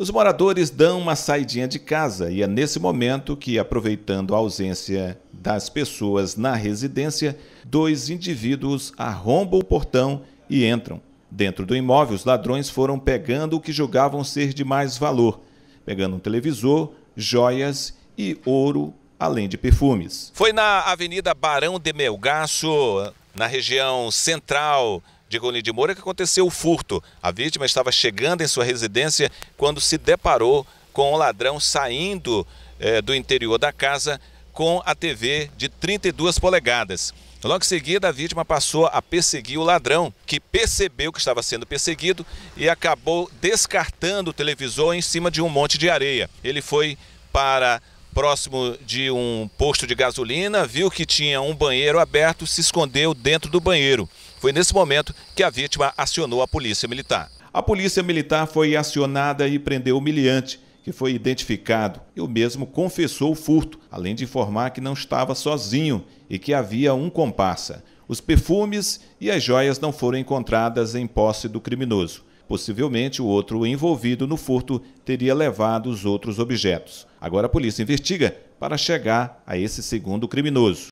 Os moradores dão uma saidinha de casa e é nesse momento que, aproveitando a ausência das pessoas na residência, dois indivíduos arrombam o portão e entram. Dentro do imóvel, os ladrões foram pegando o que julgavam ser de mais valor, pegando um televisor, joias e ouro, além de perfumes. Foi na Avenida Barão de Melgaço, na região central de Golin de Moura que aconteceu o furto. A vítima estava chegando em sua residência quando se deparou com o um ladrão saindo eh, do interior da casa com a TV de 32 polegadas. Logo em seguida, a vítima passou a perseguir o ladrão, que percebeu que estava sendo perseguido e acabou descartando o televisor em cima de um monte de areia. Ele foi para próximo de um posto de gasolina, viu que tinha um banheiro aberto, se escondeu dentro do banheiro. Foi nesse momento que a vítima acionou a polícia militar. A polícia militar foi acionada e prendeu o humilhante, que foi identificado. E o mesmo confessou o furto, além de informar que não estava sozinho e que havia um comparsa. Os perfumes e as joias não foram encontradas em posse do criminoso. Possivelmente, o outro envolvido no furto teria levado os outros objetos. Agora a polícia investiga para chegar a esse segundo criminoso.